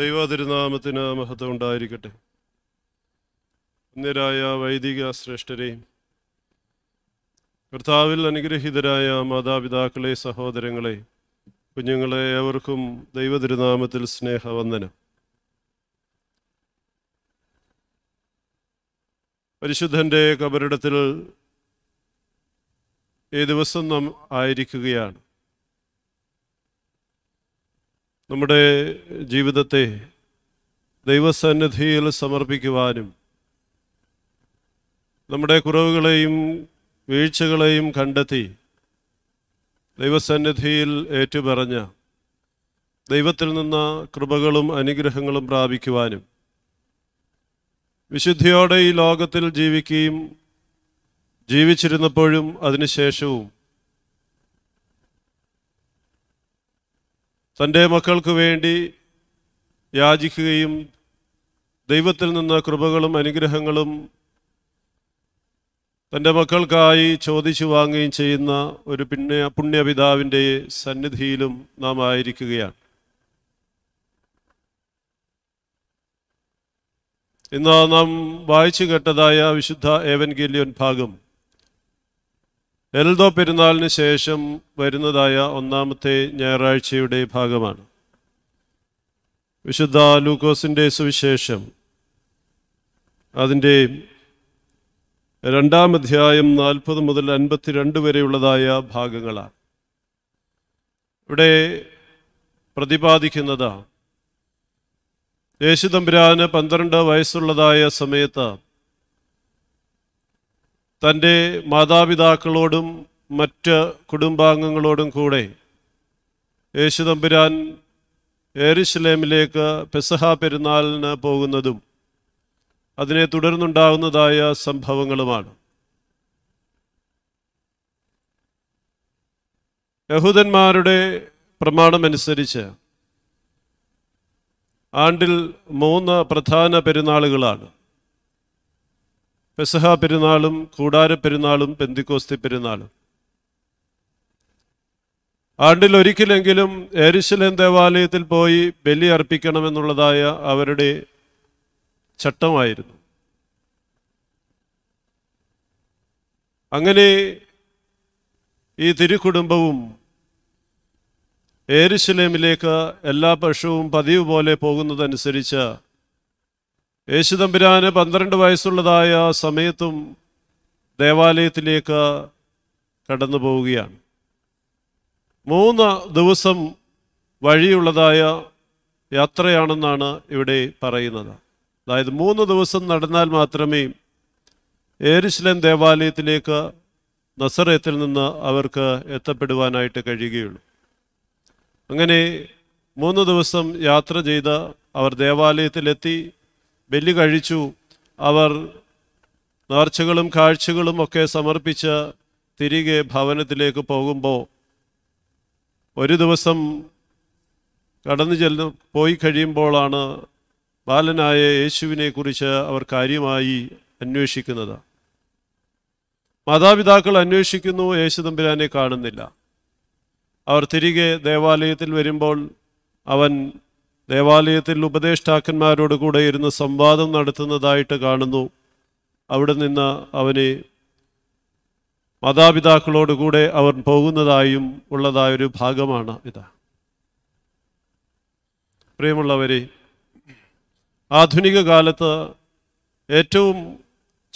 ദൈവ മഹത്വം ഉണ്ടായിരിക്കട്ടെ അന്യരായ വൈദിക ശ്രേഷ്ഠരെയും കർത്താവിൽ അനുഗ്രഹീതരായ മാതാപിതാക്കളെ സഹോദരങ്ങളെ കുഞ്ഞുങ്ങളെ ഏവർക്കും ദൈവതിരുനാമത്തിൽ സ്നേഹവന്ദനം പരിശുദ്ധൻ്റെ കബറിടത്തിൽ ഈ ദിവസം നാം ആയിരിക്കുകയാണ് നമ്മുടെ ജീവിതത്തെ ദൈവസന്നിധിയിൽ സമർപ്പിക്കുവാനും നമ്മുടെ കുറവുകളെയും വീഴ്ചകളെയും കണ്ടെത്തി ദൈവസന്നിധിയിൽ ഏറ്റുപറഞ്ഞ ദൈവത്തിൽ നിന്ന് കൃപകളും അനുഗ്രഹങ്ങളും പ്രാപിക്കുവാനും വിശുദ്ധിയോടെ ഈ ലോകത്തിൽ ജീവിക്കുകയും ജീവിച്ചിരുന്നപ്പോഴും അതിനുശേഷവും തൻ്റെ മക്കൾക്ക് വേണ്ടി യാചിക്കുകയും ദൈവത്തിൽ നിന്ന് കൃപകളും അനുഗ്രഹങ്ങളും തൻ്റെ മക്കൾക്കായി ചോദിച്ചു വാങ്ങുകയും ചെയ്യുന്ന ഒരു പുണ്യ പുണ്യപിതാവിൻ്റെ സന്നിധിയിലും നാം ആയിരിക്കുകയാണ് ഇന്ന് നാം വായിച്ചു കേട്ടതായ വിശുദ്ധ ഗില്യൻ ഭാഗം എൽദോ പെരുന്നാളിന് ശേഷം വരുന്നതായ ഒന്നാമത്തെ ഞായറാഴ്ചയുടെ ഭാഗമാണ് വിശുദ്ധ ലൂക്കോസിൻ്റെ സുവിശേഷം അതിൻ്റെ രണ്ടാം അധ്യായം നാൽപ്പത് മുതൽ അൻപത്തിരണ്ട് വരെയുള്ളതായ ഭാഗങ്ങളാണ് ഇവിടെ പ്രതിപാദിക്കുന്നത് യേശുദമ്പുരാന് പന്ത്രണ്ട് വയസ്സുള്ളതായ സമയത്താണ് തൻ്റെ മാതാപിതാക്കളോടും മറ്റ് കുടുംബാംഗങ്ങളോടും കൂടെ തമ്പുരാൻ ഏരുസ്ലേമിലേക്ക് പെസഹ പെരുന്നാളിന് പോകുന്നതും അതിനെ തുടർന്നുണ്ടാകുന്നതായ സംഭവങ്ങളുമാണ് യഹൂദന്മാരുടെ പ്രമാണമനുസരിച്ച് ആണ്ടിൽ മൂന്ന് പ്രധാന പെരുന്നാളുകളാണ് പെസഹ പെരുന്നാളും കൂടാര പെരുന്നാളും പെന്തിക്കോസ്തി പെരുന്നാളും ആണ്ടിൽ ഒരിക്കലെങ്കിലും ഏരിശലേം ദേവാലയത്തിൽ പോയി ബലി അർപ്പിക്കണമെന്നുള്ളതായ അവരുടെ ചട്ടമായിരുന്നു അങ്ങനെ ഈ തിരുക്കുടുംബവും ഏരിശലേമിലേക്ക് എല്ലാ പക്ഷവും പതിവ് പോലെ പോകുന്നതനുസരിച്ച് യേശുദമ്പുരാന് പന്ത്രണ്ട് വയസ്സുള്ളതായ സമയത്തും ദേവാലയത്തിലേക്ക് കടന്നു പോവുകയാണ് മൂന്ന് ദിവസം വഴിയുള്ളതായ യാത്രയാണെന്നാണ് ഇവിടെ പറയുന്നത് അതായത് മൂന്ന് ദിവസം നടന്നാൽ മാത്രമേ ഏരുസ്ലം ദേവാലയത്തിലേക്ക് നസറയത്തിൽ നിന്ന് അവർക്ക് എത്തപ്പെടുവാനായിട്ട് കഴിയുകയുള്ളൂ അങ്ങനെ മൂന്ന് ദിവസം യാത്ര ചെയ്ത് അവർ ദേവാലയത്തിലെത്തി ബലി കഴിച്ചു അവർ നേർച്ചകളും കാഴ്ചകളും ഒക്കെ സമർപ്പിച്ച് തിരികെ ഭവനത്തിലേക്ക് പോകുമ്പോൾ ഒരു ദിവസം കടന്നു ചെല്ലു പോയി കഴിയുമ്പോഴാണ് ബാലനായ യേശുവിനെ കുറിച്ച് അവർ കാര്യമായി അന്വേഷിക്കുന്നത് മാതാപിതാക്കൾ അന്വേഷിക്കുന്നു യേശു തമ്പുരാനെ കാണുന്നില്ല അവർ തിരികെ ദേവാലയത്തിൽ വരുമ്പോൾ അവൻ ദേവാലയത്തിൽ ഉപദേഷ്ടാക്കന്മാരോട് കൂടെ ഇരുന്ന് സംവാദം നടത്തുന്നതായിട്ട് കാണുന്നു അവിടെ നിന്ന് അവനെ മാതാപിതാക്കളോടുകൂടെ അവർ പോകുന്നതായും ഉള്ളതായൊരു ഭാഗമാണ് ഇത് പ്രിയമുള്ളവരെ ആധുനിക കാലത്ത് ഏറ്റവും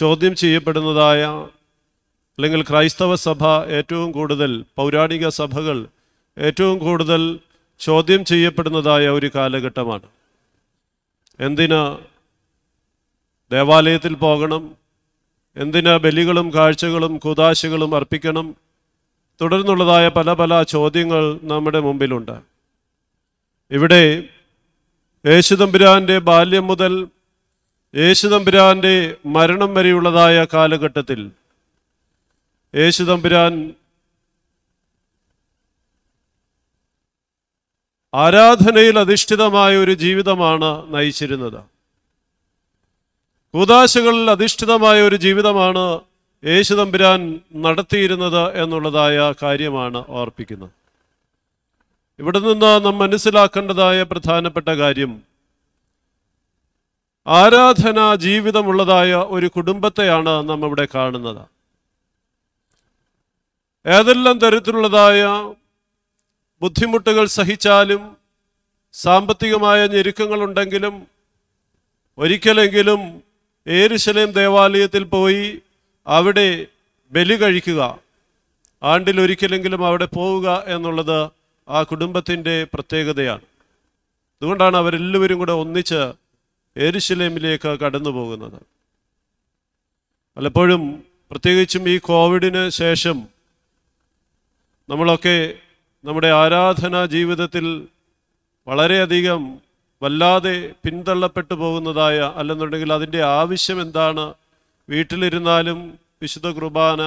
ചോദ്യം ചെയ്യപ്പെടുന്നതായ അല്ലെങ്കിൽ ക്രൈസ്തവ സഭ ഏറ്റവും കൂടുതൽ പൗരാണിക സഭകൾ ഏറ്റവും കൂടുതൽ ചോദ്യം ചെയ്യപ്പെടുന്നതായ ഒരു കാലഘട്ടമാണ് എന്തിന് ദേവാലയത്തിൽ പോകണം എന്തിന് ബലികളും കാഴ്ചകളും കുതാശകളും അർപ്പിക്കണം തുടർന്നുള്ളതായ പല പല ചോദ്യങ്ങൾ നമ്മുടെ മുമ്പിലുണ്ട് ഇവിടെ യേശുദമ്പുരാൻ്റെ ബാല്യം മുതൽ യേശുദമ്പുരാൻ്റെ മരണം വരെയുള്ളതായ കാലഘട്ടത്തിൽ യേശുദമ്പുരാൻ ആരാധനയിൽ അധിഷ്ഠിതമായ ഒരു ജീവിതമാണ് നയിച്ചിരുന്നത് കൂതാശകളിൽ അധിഷ്ഠിതമായ ഒരു ജീവിതമാണ് യേശു തമ്പുരാൻ നടത്തിയിരുന്നത് എന്നുള്ളതായ കാര്യമാണ് ഓർപ്പിക്കുന്നത് ഇവിടെ നിന്ന് നാം മനസ്സിലാക്കേണ്ടതായ പ്രധാനപ്പെട്ട കാര്യം ആരാധന ജീവിതമുള്ളതായ ഒരു കുടുംബത്തെയാണ് നാം ഇവിടെ കാണുന്നത് ഏതെല്ലാം തരത്തിലുള്ളതായ ബുദ്ധിമുട്ടുകൾ സഹിച്ചാലും സാമ്പത്തികമായ ഞെരുക്കങ്ങളുണ്ടെങ്കിലും ഒരിക്കലെങ്കിലും ഏരുശലേം ദേവാലയത്തിൽ പോയി അവിടെ ബലി കഴിക്കുക ആണ്ടിൽ ഒരിക്കലെങ്കിലും അവിടെ പോവുക എന്നുള്ളത് ആ കുടുംബത്തിൻ്റെ പ്രത്യേകതയാണ് അതുകൊണ്ടാണ് അവരെല്ലാവരും കൂടെ ഒന്നിച്ച് ഏരുശലേമിലേക്ക് കടന്നു പോകുന്നത് പലപ്പോഴും പ്രത്യേകിച്ചും ഈ കോവിഡിന് ശേഷം നമ്മളൊക്കെ നമ്മുടെ ആരാധനാ ജീവിതത്തിൽ വളരെയധികം വല്ലാതെ പിന്തള്ളപ്പെട്ടു പോകുന്നതായ അല്ലെന്നുണ്ടെങ്കിൽ അതിൻ്റെ ആവശ്യം എന്താണ് വീട്ടിലിരുന്നാലും വിശുദ്ധ കുർബാന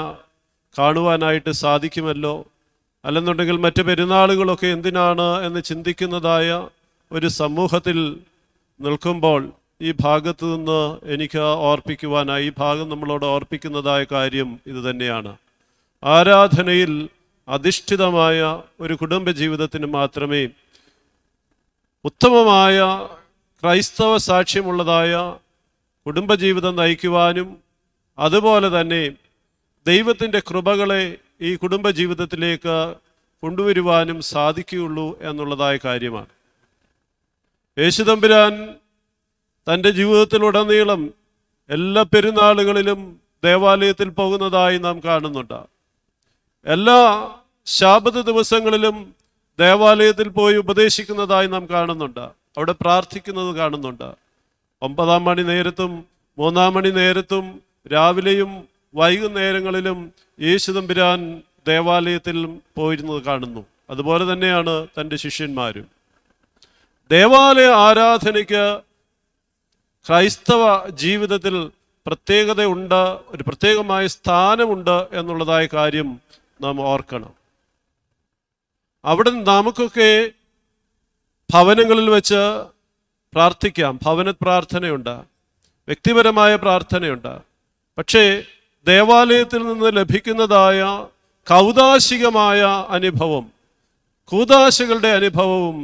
കാണുവാനായിട്ട് സാധിക്കുമല്ലോ അല്ലെന്നുണ്ടെങ്കിൽ മറ്റ് പെരുന്നാളുകളൊക്കെ എന്തിനാണ് എന്ന് ചിന്തിക്കുന്നതായ ഒരു സമൂഹത്തിൽ നിൽക്കുമ്പോൾ ഈ ഭാഗത്തു നിന്ന് എനിക്ക് ഓർപ്പിക്കുവാനായി ഈ ഭാഗം നമ്മളോട് ഓർപ്പിക്കുന്നതായ കാര്യം ഇത് തന്നെയാണ് ആരാധനയിൽ അധിഷ്ഠിതമായ ഒരു കുടുംബ ജീവിതത്തിന് മാത്രമേ ഉത്തമമായ ക്രൈസ്തവ സാക്ഷ്യമുള്ളതായ കുടുംബജീവിതം നയിക്കുവാനും അതുപോലെ തന്നെ ദൈവത്തിൻ്റെ കൃപകളെ ഈ കുടുംബ ജീവിതത്തിലേക്ക് കൊണ്ടുവരുവാനും സാധിക്കുകയുള്ളൂ എന്നുള്ളതായ കാര്യമാണ് യേശുദമ്പുരാൻ തൻ്റെ ജീവിതത്തിലുടനീളം എല്ലാ പെരുന്നാളുകളിലും ദേവാലയത്തിൽ പോകുന്നതായി നാം കാണുന്നുണ്ട് എല്ലാ ശാബത ദിവസങ്ങളിലും ദേവാലയത്തിൽ പോയി ഉപദേശിക്കുന്നതായി നാം കാണുന്നുണ്ട് അവിടെ പ്രാർത്ഥിക്കുന്നത് കാണുന്നുണ്ട് ഒമ്പതാം മണി നേരത്തും മൂന്നാം മണി നേരത്തും രാവിലെയും വൈകുന്നേരങ്ങളിലും യേശുദമ്പുരാൻ ദേവാലയത്തിൽ പോയിരുന്നത് കാണുന്നു അതുപോലെ തന്നെയാണ് തൻ്റെ ശിഷ്യന്മാരും ദേവാലയ ആരാധനയ്ക്ക് ക്രൈസ്തവ ജീവിതത്തിൽ പ്രത്യേകതയുണ്ട് ഒരു പ്രത്യേകമായ സ്ഥാനമുണ്ട് എന്നുള്ളതായ കാര്യം നാം ഓർക്കണം അവിടെ നമുക്കൊക്കെ ഭവനങ്ങളിൽ വെച്ച് പ്രാർത്ഥിക്കാം ഭവന പ്രാർത്ഥനയുണ്ട് വ്യക്തിപരമായ പ്രാർത്ഥനയുണ്ട് പക്ഷേ ദേവാലയത്തിൽ നിന്ന് ലഭിക്കുന്നതായ കൗതാശികമായ അനുഭവം കൂതാശകളുടെ അനുഭവവും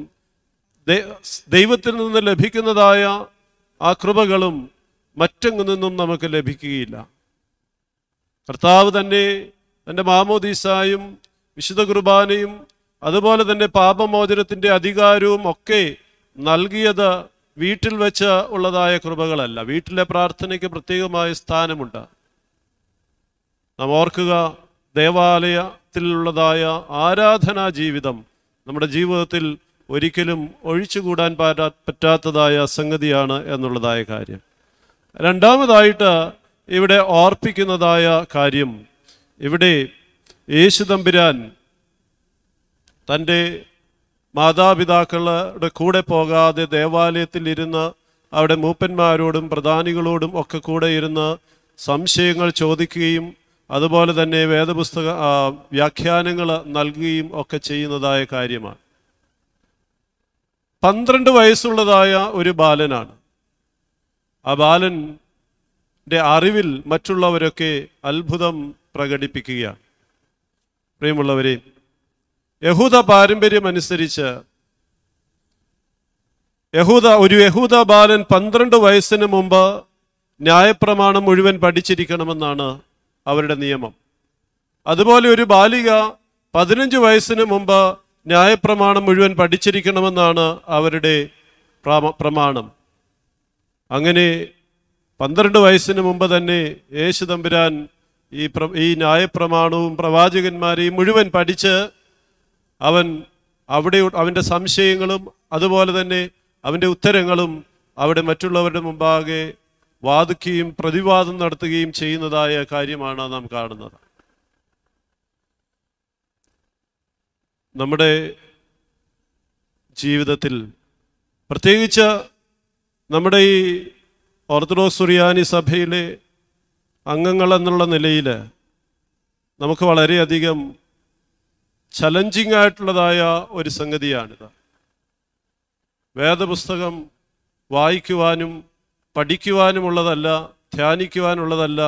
ദൈവത്തിൽ നിന്ന് ലഭിക്കുന്നതായ ആ കൃപകളും മറ്റെങ്ങു നിന്നും നമുക്ക് ലഭിക്കുകയില്ല കർത്താവ് തന്നെ തൻ്റെ മാമോദീസായും വിശുദ്ധ കുർബാനയും അതുപോലെ തന്നെ പാപമോചനത്തിൻ്റെ അധികാരവും ഒക്കെ നൽകിയത് വീട്ടിൽ വെച്ച് ഉള്ളതായ കൃപകളല്ല വീട്ടിലെ പ്രാർത്ഥനയ്ക്ക് പ്രത്യേകമായ സ്ഥാനമുണ്ട് നാം ഓർക്കുക ദേവാലയത്തിലുള്ളതായ ആരാധനാ ജീവിതം നമ്മുടെ ജീവിതത്തിൽ ഒരിക്കലും ഒഴിച്ചുകൂടാൻ പാറ്റാ പറ്റാത്തതായ സംഗതിയാണ് എന്നുള്ളതായ കാര്യം രണ്ടാമതായിട്ട് ഇവിടെ ഓർപ്പിക്കുന്നതായ കാര്യം ഇവിടെ യേശു തമ്പുരാൻ തൻ്റെ മാതാപിതാക്കളുടെ കൂടെ പോകാതെ ദേവാലയത്തിൽ ഇരുന്ന അവിടെ മൂപ്പന്മാരോടും പ്രധാനികളോടും ഒക്കെ കൂടെ ഇരുന്ന് സംശയങ്ങൾ ചോദിക്കുകയും അതുപോലെ തന്നെ വേദപുസ്തക വ്യാഖ്യാനങ്ങൾ നൽകുകയും ഒക്കെ ചെയ്യുന്നതായ കാര്യമാണ് പന്ത്രണ്ട് വയസ്സുള്ളതായ ഒരു ബാലനാണ് ആ ബാലൻ്റെ അറിവിൽ മറ്റുള്ളവരൊക്കെ അത്ഭുതം പ്രകടിപ്പിക്കുക പ്രിയമുള്ളവരെ യഹൂദ പാരമ്പര്യം അനുസരിച്ച് യഹൂദ ഒരു യഹൂദ ബാലൻ പന്ത്രണ്ട് വയസ്സിന് മുമ്പ് ന്യായപ്രമാണം മുഴുവൻ പഠിച്ചിരിക്കണമെന്നാണ് അവരുടെ നിയമം അതുപോലെ ഒരു ബാലിക പതിനഞ്ച് വയസ്സിന് മുമ്പ് ന്യായപ്രമാണം മുഴുവൻ പഠിച്ചിരിക്കണമെന്നാണ് അവരുടെ പ്രമാണം അങ്ങനെ പന്ത്രണ്ട് വയസ്സിന് മുമ്പ് തന്നെ യേശു തമ്പുരാൻ ഈ ഈ ന്യായപ്രമാണവും പ്രവാചകന്മാരെയും മുഴുവൻ പഠിച്ച് അവൻ അവിടെ അവൻ്റെ സംശയങ്ങളും അതുപോലെ തന്നെ അവൻ്റെ ഉത്തരങ്ങളും അവിടെ മറ്റുള്ളവരുടെ മുമ്പാകെ വാദിക്കുകയും പ്രതിവാദം നടത്തുകയും ചെയ്യുന്നതായ കാര്യമാണ് നാം കാണുന്നത് നമ്മുടെ ജീവിതത്തിൽ പ്രത്യേകിച്ച് നമ്മുടെ ഈ ഓർത്തഡോക്സ് സുറിയാനി സഭയിലെ അംഗങ്ങൾ എന്നുള്ള നിലയിൽ നമുക്ക് വളരെയധികം ചലഞ്ചിങ് ആയിട്ടുള്ളതായ ഒരു സംഗതിയാണിത് വേദപുസ്തകം വായിക്കുവാനും പഠിക്കുവാനുമുള്ളതല്ല ധ്യാനിക്കുവാനുള്ളതല്ല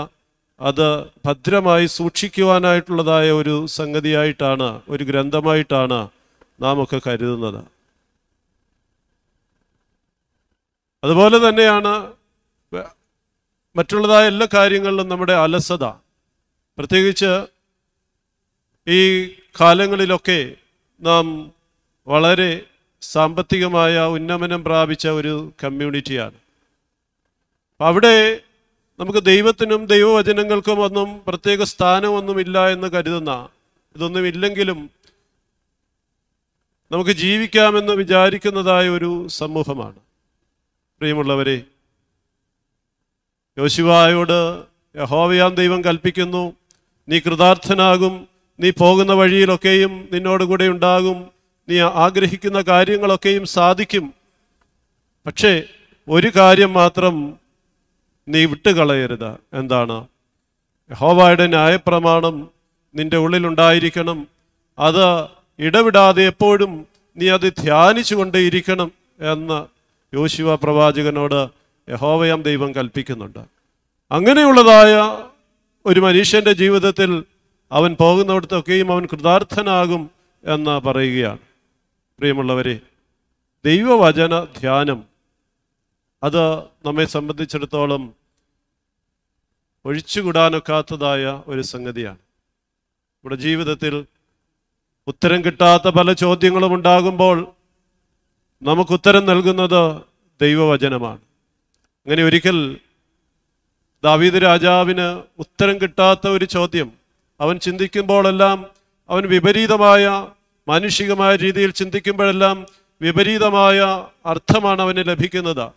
അത് ഭദ്രമായി സൂക്ഷിക്കുവാനായിട്ടുള്ളതായ ഒരു സംഗതിയായിട്ടാണ് ഒരു ഗ്രന്ഥമായിട്ടാണ് നാം ഒക്കെ കരുതുന്നത് അതുപോലെ തന്നെയാണ് മറ്റുള്ളതായ എല്ലാ കാര്യങ്ങളിലും നമ്മുടെ അലസത പ്രത്യേകിച്ച് ഈ കാലങ്ങളിലൊക്കെ നാം വളരെ സാമ്പത്തികമായ ഉന്നമനം പ്രാപിച്ച ഒരു കമ്മ്യൂണിറ്റിയാണ് അവിടെ നമുക്ക് ദൈവത്തിനും ദൈവവചനങ്ങൾക്കും ഒന്നും പ്രത്യേക സ്ഥാനമൊന്നുമില്ല എന്ന് കരുതുന്ന ഇതൊന്നും ഇല്ലെങ്കിലും നമുക്ക് ജീവിക്കാമെന്ന് വിചാരിക്കുന്നതായ ഒരു സമൂഹമാണ് പ്രിയമുള്ളവരെ യോശുവായോട് യഹോവയാം ദൈവം കൽപ്പിക്കുന്നു നീ കൃതാർത്ഥനാകും നീ പോകുന്ന വഴിയിലൊക്കെയും നിന്നോടുകൂടെ ഉണ്ടാകും നീ ആഗ്രഹിക്കുന്ന കാര്യങ്ങളൊക്കെയും സാധിക്കും പക്ഷേ ഒരു കാര്യം മാത്രം നീ വിട്ടുകളയരുത് എന്താണ് യഹോവയുടെ ന്യായപ്രമാണം നിന്റെ ഉള്ളിലുണ്ടായിരിക്കണം അത് ഇടവിടാതെ എപ്പോഴും നീ അത് ധ്യാനിച്ചു കൊണ്ടേയിരിക്കണം എന്ന് യോശിവ പ്രവാചകനോട് യഹോവയം ദൈവം കൽപ്പിക്കുന്നുണ്ട് അങ്ങനെയുള്ളതായ ഒരു മനുഷ്യൻ്റെ ജീവിതത്തിൽ അവൻ പോകുന്നിടത്തൊക്കെയും അവൻ കൃതാർത്ഥനാകും എന്ന് പറയുകയാണ് പ്രിയമുള്ളവരെ ദൈവവചന ധ്യാനം അത് നമ്മെ സംബന്ധിച്ചിടത്തോളം ഒഴിച്ചുകൂടാനൊക്കാത്തതായ ഒരു സംഗതിയാണ് നമ്മുടെ ജീവിതത്തിൽ ഉത്തരം കിട്ടാത്ത പല ചോദ്യങ്ങളും ഉണ്ടാകുമ്പോൾ നമുക്ക് ഉത്തരം നൽകുന്നത് ദൈവവചനമാണ് അങ്ങനെ ഒരിക്കൽ ദാവീദ് രാജാവിന് ഉത്തരം കിട്ടാത്ത ഒരു ചോദ്യം അവൻ ചിന്തിക്കുമ്പോഴെല്ലാം അവൻ വിപരീതമായ മാനുഷികമായ രീതിയിൽ ചിന്തിക്കുമ്പോഴെല്ലാം വിപരീതമായ അർത്ഥമാണ് അവന് ലഭിക്കുന്നത്